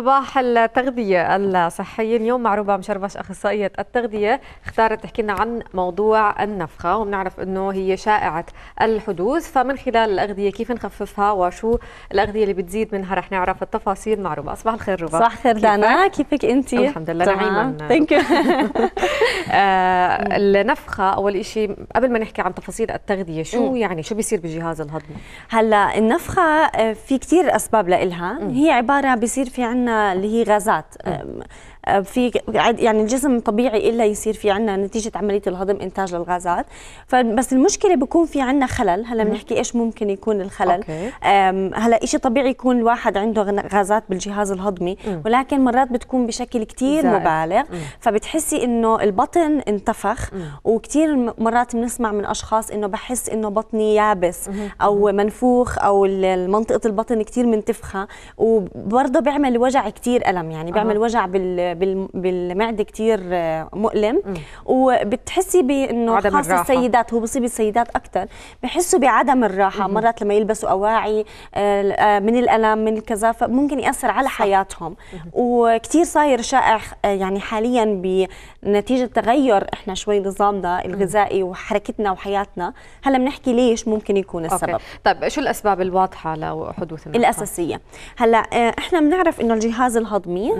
صباح التغذية الصحية اليوم مع ربع مشربش أخصائية التغذية اختارت تحكي لنا عن موضوع النفخة وبنعرف أنه هي شائعة الحدوث فمن خلال الأغذية كيف نخففها وشو الأغذية اللي بتزيد منها رح نعرف التفاصيل مع ربع صباح الخير روبا صباح الخير دانا كيفك أنت؟ الحمد لله نعيما ثانك آه، يو النفخة أول شيء قبل ما نحكي عن تفاصيل التغذية شو م. يعني شو بيصير بجهاز الهضم؟ هلا النفخة آه، في كثير أسباب لإلها هي عبارة بيصير في عندنا اللي هي غازات آه، في يعني الجسم طبيعي الا يصير في عندنا نتيجه عمليه الهضم انتاج للغازات فبس المشكله بكون في عندنا خلل هلا بنحكي ايش ممكن يكون الخلل هلا شيء طبيعي يكون الواحد عنده غازات بالجهاز الهضمي ولكن مرات بتكون بشكل كثير مبالغ فبتحسي انه البطن انتفخ وكثير مرات بنسمع من اشخاص انه بحس انه بطني يابس او منفوخ او منطقه البطن كثير منتفخه وبرضه بيعمل وجع كثير الم يعني بيعمل وجع بال بالمعده كثير آه، مؤلم وبتحسي بانه خاصه السيدات هو بصيب السيدات اكثر بحسوا بعدم الراحه مم. مرات لما يلبسوا اواعي آه، آه، من الالم من الكذا فممكن ياثر على حياتهم وكثير صاير شائع يعني حاليا بنتيجه تغير احنا شوي نظامنا الغذائي وحركتنا وحياتنا هلا بنحكي ليش ممكن يكون السبب أوكي. طيب شو الاسباب الواضحه لحدوث الاساسيه هلا احنا بنعرف انه الجهاز الهضمي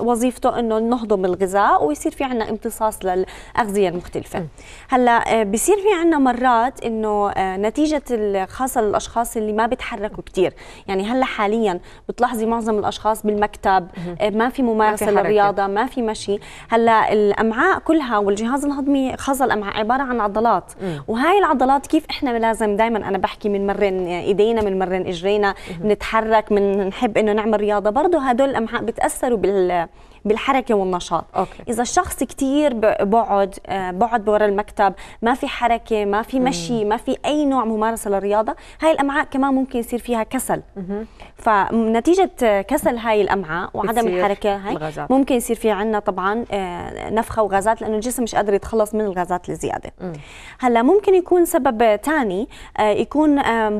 وظيفة وظيفته انه نهضم الغذاء ويصير في عندنا امتصاص للاغذيه المختلفه هلا آه، بصير في عندنا مرات انه آه، نتيجه خاصه للاشخاص اللي ما بيتحركوا كثير يعني هلا حاليا بتلاحظي معظم الاشخاص بالمكتب آه، ما في ممارسه للرياضه ما في مشي هلا الامعاء كلها والجهاز الهضمي خاصه الامعاء عباره عن عضلات وهي العضلات كيف احنا لازم دائما انا بحكي بنمرن ايدينا بنمرن اجرينا بنتحرك بنحب انه نعمل رياضه برضه هدول الامعاء بتاثروا بال بالحركه والنشاط أوكي. اذا الشخص كثير بقعد آه، بقعد ورا المكتب ما في حركه ما في مشي ما في اي نوع ممارسه للرياضه هاي الامعاء كمان ممكن يصير فيها كسل مم. فنتيجه كسل هاي الامعاء وعدم الحركه هاي الغازات. ممكن يصير في عندنا طبعا آه، نفخه وغازات لانه الجسم مش قادر يتخلص من الغازات الزياده هلا ممكن يكون سبب ثاني آه، يكون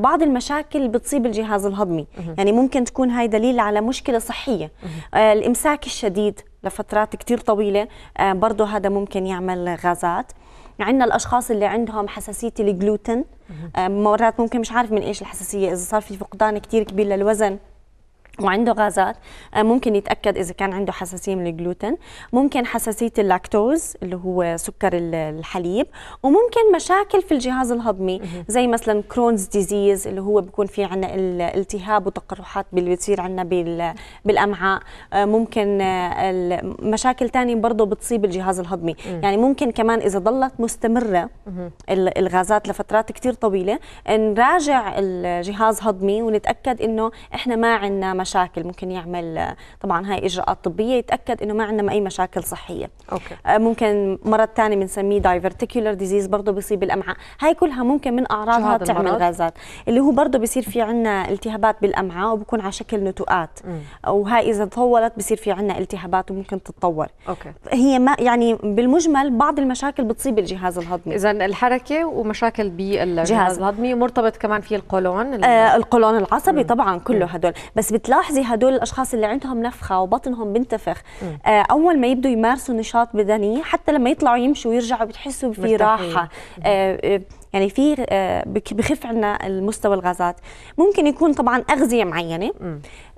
بعض المشاكل بتصيب الجهاز الهضمي مم. يعني ممكن تكون هاي دليل على مشكله صحيه الامساك الشديد التبريد لفترات كتير طويلة آه، برضو هذا ممكن يعمل غازات عندنا الاشخاص اللي عندهم حساسيه الجلوتين آه، مرات ممكن مش عارف من ايش الحساسيه اذا صار في فقدان كتير كبير للوزن وعنده غازات آه، ممكن يتاكد اذا كان عنده حساسيه من الجلوتين ممكن حساسيه اللاكتوز اللي هو سكر الحليب وممكن مشاكل في الجهاز الهضمي زي مثلا كرونز ديزيز اللي هو بيكون في عندنا الالتهاب وتقرحات اللي بتصير عندنا بالامعاء آه، ممكن آه، مشاكل ثانيه برضه بتصيب الجهاز الهضمي يعني ممكن كمان اذا ضلت مستمره الغازات لفترات كثير طويله نراجع الجهاز الهضمي ونتاكد انه احنا ما عندنا مشاكل ممكن يعمل طبعا هاي اجراءات طبيه يتاكد انه ما عندنا اي مشاكل صحيه أوكي. آه، ممكن مرض ثاني بنسميه دايفرتيكولر ديزيز برضه بيصيب الامعاء هاي كلها ممكن من اعراضها تعمل غازات اللي هو برضه بصير في عندنا التهابات بالامعاء وبكون على شكل نتوءات وهاي اذا طولت بصير في عندنا التهابات وممكن تتطور أوكي. هي ما يعني بالمجمل بعض المشاكل بتصيب الجهاز الهضمي اذا الحركه ومشاكل بالجهاز الهضمي مرتبط كمان في القولون آه القولون العصبي مم. طبعا كله هدول بس بتلاقي بتلاحظي هدول الاشخاص اللي عندهم نفخه وبطنهم بنتفخ آه اول ما يبدوا يمارسوا نشاط بدني حتى لما يطلعوا يمشوا ويرجعوا بتحسوا في راحه آه،, آه يعني في آه، بخف عنا المستوى الغازات ممكن يكون طبعا اغذيه معينه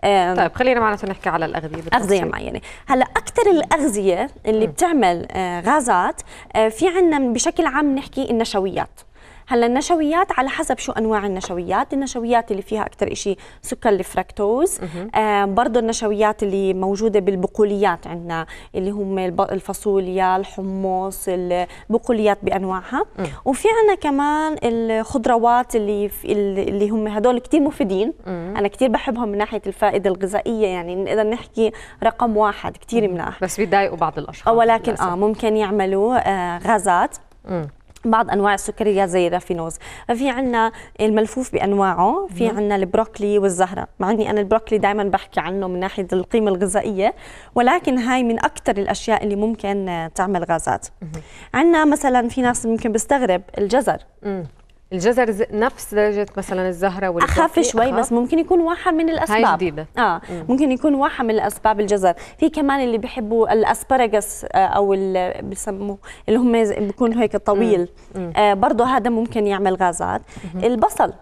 آه طيب خلينا معناته نحكي على الاغذيه بالتفصيل. اغذيه معينه هلا اكثر الاغذيه اللي م. بتعمل آه غازات آه في عنا بشكل عام نحكي النشويات هلا النشويات على حسب شو انواع النشويات النشويات اللي فيها اكثر شيء سكر الفركتوز آه برضه النشويات اللي موجوده بالبقوليات عندنا اللي هم الفاصوليا الحمص البقوليات بانواعها مه. وفي عندنا كمان الخضروات اللي اللي هم هدول كثير مفيدين مه. انا كثير بحبهم من ناحيه الفائده الغذائيه يعني نقدر نحكي رقم واحد كثير مناح بس بيضايقوا بعض الاشخاص آه، ولكن اه ممكن يعملوا آه غازات مم. بعض انواع السكريات زي الرافينوز ففي عندنا الملفوف بانواعه في عندنا نعم. البروكلي والزهره مع اني انا البروكلي دائما بحكي عنه من ناحيه القيمه الغذائيه ولكن هاي من اكثر الاشياء اللي ممكن تعمل غازات عندنا مثلا في ناس ممكن بيستغرب الجزر الجزر نفس درجه مثلا الزهره والجزر اخف شوي أخف. بس ممكن يكون واحد من الاسباب هاي جديده اه مم. ممكن يكون واحد من الاسباب الجزر في كمان اللي بيحبوا الاسبرجس آه، او اللي بسموه اللي هم بيكون هيك طويل آه برضه هذا ممكن يعمل غازات مم. البصل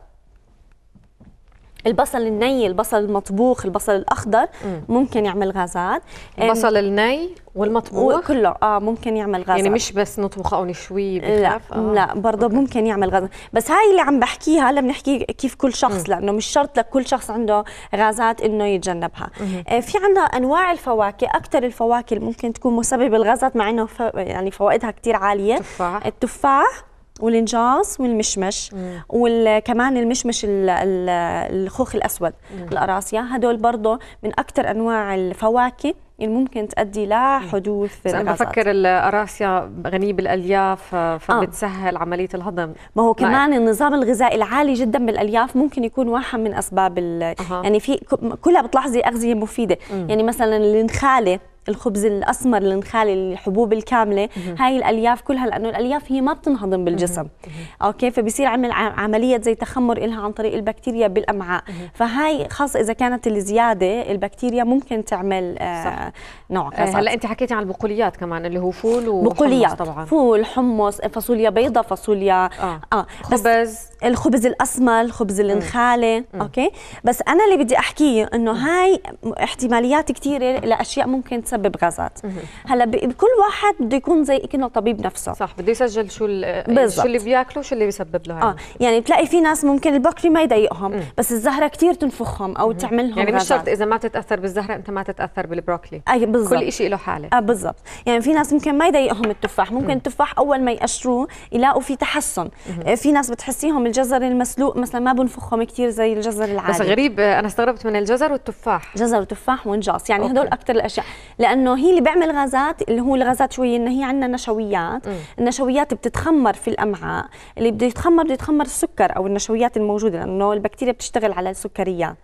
البصل الني البصل المطبوخ البصل الاخضر ممكن يعمل غازات البصل الني والمطبوخ كله اه ممكن يعمل يعني غازات يعني مش بس نطبخه او نشويه لا آه. لا برضه أوكي. ممكن يعمل غازات بس هاي اللي عم بحكيها هلا بنحكي كيف كل شخص م. لانه مش شرط لكل شخص عنده غازات انه يتجنبها آه في عندنا انواع الفواكه اكثر الفواكه اللي ممكن تكون مسببه الغازات مع انه ف... يعني فوائدها كثير عاليه التفاح التفاح والنجاص والمشمش وكمان المشمش الخوخ الاسود القراصيا هدول برضه من اكثر انواع الفواكه اللي ممكن تؤدي لحدوث انا بفكر القراصيا غنيه بالالياف آه. فبتسهل آه. عمليه الهضم ما هو كمان لا. إيه؟ النظام الغذائي العالي جدا بالالياف ممكن يكون واحد من اسباب أه. يعني في كلها بتلاحظي اغذيه مفيده مم. يعني مثلا النخاله الخبز الاسمر النخالي الحبوب الكامله هاي الالياف كلها لانه الالياف هي ما بتنهضم بالجسم اوكي فبصير عمل عمليه زي تخمر لها عن طريق البكتيريا بالامعاء فهاي خاصه اذا كانت الزياده البكتيريا ممكن تعمل آه نوع آه، كاسات هلا انت حكيتي عن البقوليات كمان اللي هو فول وحمص بقوليات طبعا فول حمص فاصوليا بيضة فاصوليا اه, آه. خبز الخبز الاسمر الخبز الانخاله اوكي بس انا اللي بدي احكيه انه هاي احتماليات كثيره لاشياء ممكن تسبب غازات هلا بكل واحد بده يكون زي كانه طبيب نفسه صح بده يسجل شو شو اللي بياكله شو اللي بيسبب له اه يعني بتلاقي في ناس ممكن البكري ما يضايقهم بس الزهره كثير تنفخهم او تعمل لهم يعني مش شرط اذا ما تتاثر بالزهره انت ما تتاثر بالبروكلي اي بالضبط كل شيء له حاله اه بالضبط يعني في ناس ممكن ما يضايقهم التفاح ممكن التفاح اول ما يقشروه يلاقوا في تحسن آه، في ناس بتحسيهم الجزر المسلوق مثلا ما بنفخهم كثير زي الجزر العادي بس غريب انا استغربت من الجزر والتفاح جزر وتفاح ونجاص يعني أوكي. هدول اكثر الاشياء لانه هي اللي بيعمل غازات اللي هو الغازات شوي ان هي عندنا نشويات م. النشويات بتتخمر في الامعاء اللي بده يتخمر بده يتخمر السكر او النشويات الموجوده لانه البكتيريا بتشتغل على السكريات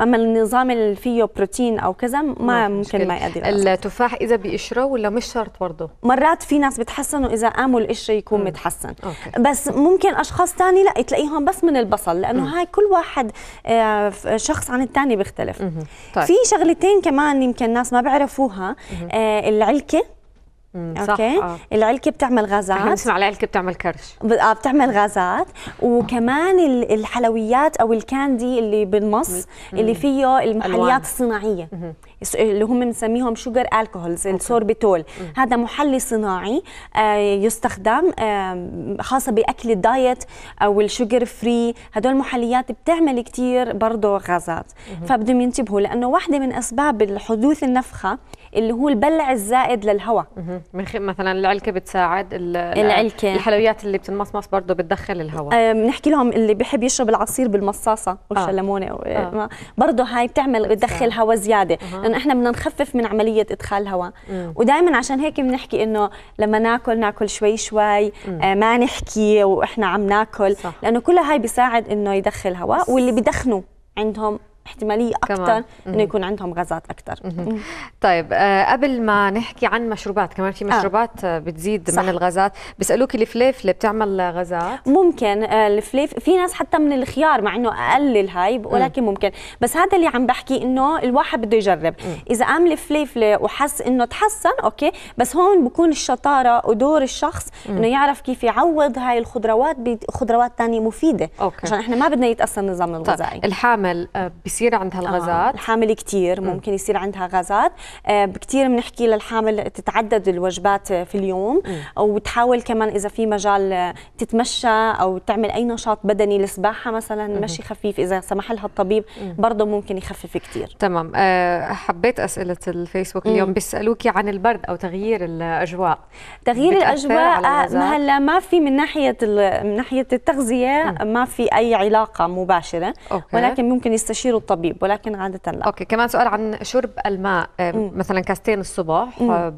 اما النظام اللي فيه بروتين او كذا ما ممكن مشكلة. ما يقدر التفاح اذا بقشره ولا مش شرط برضه مرات في ناس بتحسنوا اذا قاموا القشره يكون م. متحسن أوكي. بس ممكن اشخاص ثاني لا بتلاقيهم بس من البصل لانه هاي كل واحد آه، شخص عن الثاني بيختلف طيب. في شغلتين كمان يمكن الناس ما بيعرفوها آه، العلكه صح اوكي آه. العلكه بتعمل غازات احنا نسمع العلكه بتعمل كرش اه بتعمل غازات وكمان الحلويات او الكاندي اللي بالنص اللي فيه المحليات الصناعيه اللي هم بنسميهم شوجر الكهولز السوربيتول هذا محلي صناعي آه، يستخدم خاصه باكل الدايت او الشوجر فري هدول المحليات بتعمل كثير برضه غازات فبدهم ينتبهوا لانه واحده من اسباب حدوث النفخه اللي هو البلع الزائد للهواء مثلا العلكه بتساعد العلكه الحلويات اللي بتنمصمص برضه بتدخل الهواء آه، بنحكي لهم اللي بحب يشرب العصير بالمصاصه والشلمونه آه. آه،, آه. برضه هاي بتعمل بتدخل هواء زياده آه. لانه احنا بدنا نخفف من عمليه ادخال الهواء ودائما عشان هيك بنحكي انه لما ناكل ناكل شوي شوي آه ما نحكي واحنا عم ناكل صح. لانه كل هاي بيساعد انه يدخل هواء واللي بدخنوا عندهم احتماليه اكثر انه يكون عندهم غازات اكثر طيب آه، قبل ما نحكي عن مشروبات كمان في آه. مشروبات آه، بتزيد صح. من الغازات بيسالوك الفليفله بتعمل غازات ممكن الفليف في ناس حتى من الخيار مع انه اقلل الهاي ولكن ممكن بس هذا اللي عم بحكي انه الواحد بده يجرب اذا قام الفليفله وحس انه تحسن اوكي بس هون بكون الشطاره ودور الشخص انه يعرف كيف يعوض هاي الخضروات بخضروات ثانيه مفيده أوكي. عشان احنا ما بدنا يتاثر النظام طيب، الغذائي طيب. الحامل يصير عندها آه، الغازات آه الحامل كثير ممكن يصير عندها غازات آه كثير بنحكي للحامل تتعدد الوجبات في اليوم وتحاول كمان اذا في مجال تتمشى او تعمل اي نشاط بدني السباحه مثلا مم. مشي خفيف اذا سمح لها الطبيب برضه ممكن يخفف كثير تمام آه حبيت اسئله الفيسبوك اليوم مم. بيسالوكي عن البرد او تغيير الاجواء تغيير الاجواء آه، هلا ما في من ناحيه من ناحيه التغذيه مم. ما في اي علاقه مباشره أوكي. ولكن ممكن يستشيروا الطبيب ولكن عاده لا اوكي كمان سؤال عن شرب الماء آه، مثلا كاستين الصبح آه،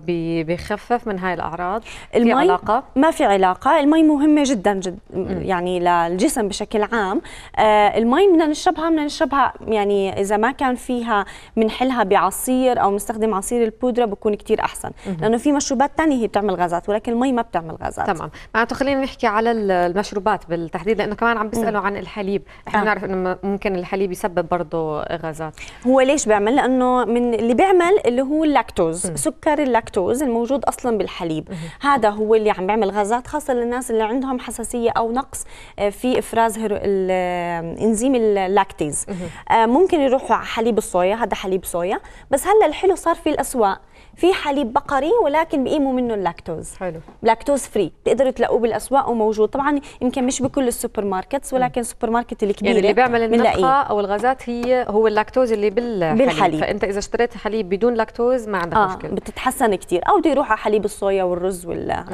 بخفف من هاي الاعراض المي في علاقه ما في علاقه المي مهمه جدا جد يعني للجسم بشكل عام آه، المي بدنا نشربها بدنا نشربها يعني اذا ما كان فيها بنحلها بعصير او بنستخدم عصير البودره بكون كثير احسن لانه في مشروبات ثانيه هي بتعمل غازات ولكن المي ما بتعمل غازات تمام معناته خلينا نحكي على المشروبات بالتحديد لانه كمان عم بيسالوا عن الحليب احنا بنعرف آه. انه ممكن الحليب يسبب برضه برضه غازات هو ليش بيعمل لانه من اللي بيعمل اللي هو اللاكتوز م. سكر اللاكتوز الموجود اصلا بالحليب م. هذا هو اللي عم بيعمل غازات خاصه للناس اللي عندهم حساسيه او نقص آه، في افراز آه، انزيم اللاكتيز آه، ممكن يروحوا على حليب الصويا هذا حليب صويا بس هلا الحلو صار في الاسواق في حليب بقري ولكن بقيموا منه اللاكتوز حلو لاكتوز فري بتقدروا تلاقوه بالاسواق وموجود طبعا يمكن مش بكل السوبر ماركتس ولكن السوبر ماركت الكبيره يعني اللي بيعمل النفخه او الغازات هي هو اللاكتوز اللي بالحليب, بالحليب. فانت اذا اشتريت حليب بدون لاكتوز ما عندك آه مشكله بتتحسن كثير او بده يروح على حليب الصويا والرز ولا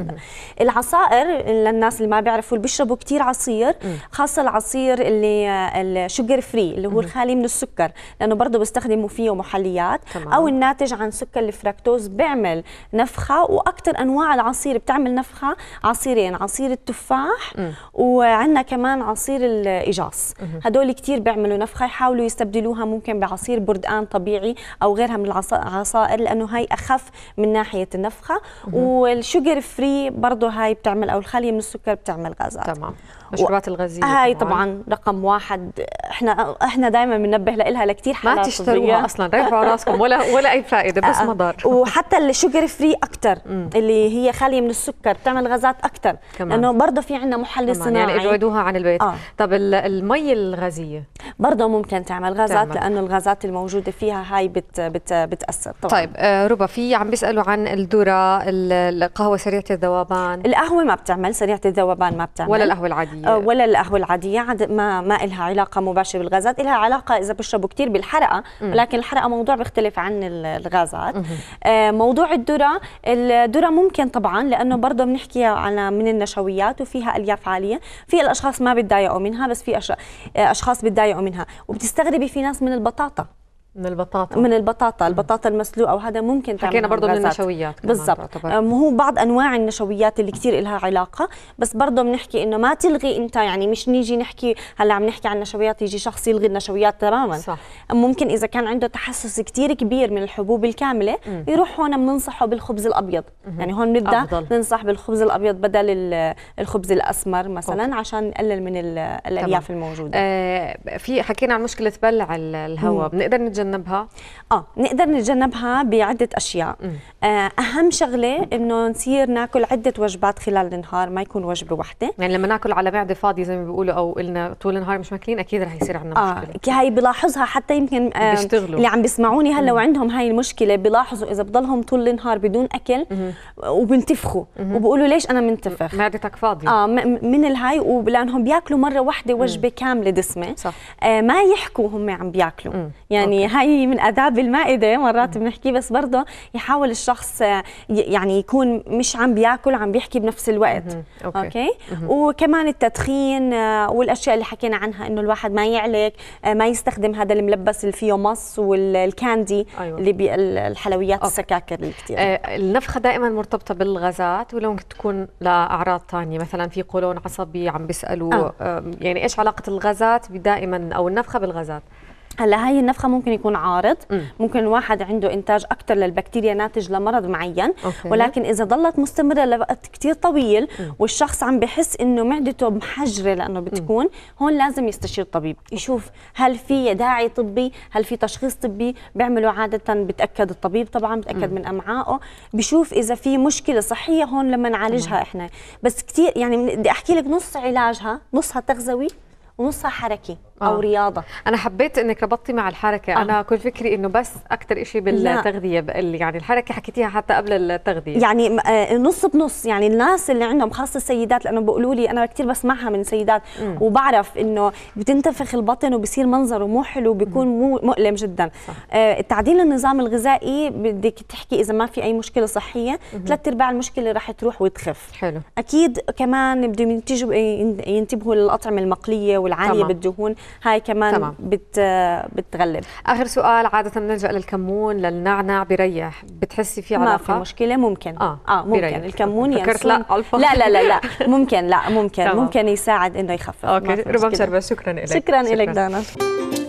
العصائر للناس اللي ما بيعرفوا اللي بيشربوا كثير عصير مم. خاصه العصير اللي الشوجر فري اللي هو الخالي من السكر لانه برضه بيستخدموا فيه محليات تمام. او الناتج عن سكر الفراكتوز اللاكتوز بيعمل نفخه واكثر انواع العصير بتعمل نفخه عصيرين عصير التفاح وعندنا كمان عصير الاجاص هدول كثير بيعملوا نفخه يحاولوا يستبدلوها ممكن بعصير بردقان طبيعي او غيرها من العصائر لانه هاي اخف من ناحيه النفخه والشوجر فري برضه هاي بتعمل او الخاليه من السكر بتعمل غازات تمام مشروبات الغازيه هاي طبعا رقم واحد احنا احنا دائما بننبه لها لكثير حالات ما تشتروها اصلا ريحوا راسكم ولا ولا اي فائده بس آه، آه. مضر وحتى اللي فري اكثر اللي هي خاليه من السكر بتعمل غازات اكثر لانه برضه في عندنا محلل صناعي يعني ابعدوها عن البيت آه. طب المي الغازيه برضه ممكن تعمل غازات تعمل. لانه الغازات الموجوده فيها هاي بت بت بتاثر طبعا طيب آه ربا في عم بيسالوا عن الذره القهوه سريعه الذوبان القهوه ما بتعمل سريعه الذوبان ما بتعمل ولا القهوه العاديه آه ولا القهوه العاديه عاد ما ما لها علاقه مباشره بالغازات لها علاقه اذا بشربوا كثير بالحرقه ولكن الحرقه موضوع بيختلف عن الغازات آه، موضوع الذره الذره ممكن طبعا لانه برضه بنحكي على من النشويات وفيها الياف عاليه في الاشخاص ما بتضايقوا منها بس في آه، اشخاص بتضايقوا منها وبتستغربي في ناس من البطاطا من البطاطا من البطاطا البطاطا المسلوقه وهذا ممكن تعمل حكينا برضه من النشويات بالضبط هو بعض انواع النشويات اللي كثير لها علاقه بس برضه بنحكي انه ما تلغي انت يعني مش نيجي نحكي هلا عم نحكي عن النشويات يجي شخص يلغي النشويات تماما صح. ممكن اذا كان عنده تحسس كثير كبير من الحبوب الكامله م. يروح هون بننصحه بالخبز الابيض م. يعني هون بنبدا أفضل. ننصح بالخبز الابيض بدل الخبز الاسمر مثلا أوكي. عشان نقلل من الالياف الموجوده آه في حكينا عن مشكله بلع الهواء بنقدر نتجنبها؟ اه نقدر نتجنبها بعده اشياء آه اهم شغله انه نصير ناكل عده وجبات خلال النهار ما يكون وجبه واحده يعني لما ناكل على معده فاضيه زي ما بيقولوا او قلنا طول النهار مش ماكلين اكيد رح يصير عندنا آه، مشكله آه هي بلاحظها حتى يمكن آه اللي عم بيسمعوني هلا وعندهم هاي المشكله بلاحظوا اذا بضلهم طول النهار بدون اكل وبنتفخوا وبقولوا ليش انا منتفخ معدتك فاضيه اه من الهاي ولانهم بياكلوا مره واحده وجبه مم. كامله دسمه صح. آه ما يحكوا هم عم بياكلوا يعني هاي من آداب المائدة مرات بنحكي بس برضه يحاول الشخص آه، يعني يكون مش عم بياكل عم بيحكي بنفس الوقت أوكي, أوكي؟ وكمان التدخين آه، والأشياء اللي حكينا عنها إنه الواحد ما يعلك آه، ما يستخدم هذا الملبس اللي فيه مص والكاندي أيوة. اللي بالحلويات السكاكر الكثير آه النفخة دائما مرتبطة بالغازات ولو ممكن تكون لأعراض ثانية مثلا في قولون عصبي عم بيسألوا آه. آه يعني إيش علاقة الغازات دائما أو النفخة بالغازات هلا هاي النفخه ممكن يكون عارض م. ممكن واحد عنده انتاج اكثر للبكتيريا ناتج لمرض معين أوكي. ولكن اذا ضلت مستمره لوقت كثير طويل م. والشخص عم بحس انه معدته محجره لانه بتكون م. هون لازم يستشير طبيب يشوف هل في داعي طبي هل في تشخيص طبي بيعملوا عاده بتاكد الطبيب طبعا بتاكد م. من امعائه بشوف اذا في مشكله صحيه هون لما نعالجها احنا بس كثير يعني بدي احكي لك نص علاجها نصها تغذوي ونصها حركي او آه. رياضه انا حبيت انك ربطتي مع الحركه آه. انا كل فكري انه بس اكثر شيء بالتغذيه يعني الحركه حكيتيها حتى قبل التغذيه يعني آه، نص بنص يعني الناس اللي عندهم خاصه السيدات لانه بيقولوا لي انا كثير بسمعها من سيدات م. وبعرف انه بتنتفخ البطن وبصير منظره مو حلو بيكون مو مؤلم جدا صح. آه تعديل النظام الغذائي بدك تحكي اذا ما في اي مشكله صحيه ثلاث ارباع المشكله رح تروح وتخف حلو اكيد كمان بدهم ينتبهوا ينتبهوا للاطعمه المقليه والعاليه طبعا. بالدهون هاي كمان تمام. بت بتغلب اخر سؤال عاده بنلجا للكمون للنعنع بريح بتحسي في علاقه ما في مشكله ممكن اه, آه ممكن بريح. الكمون فكرت لا ألفا. لا لا لا لا ممكن لا ممكن تمام. ممكن يساعد انه يخفف اوكي ربما شربه شكرا لك شكرا, شكرا لك دانا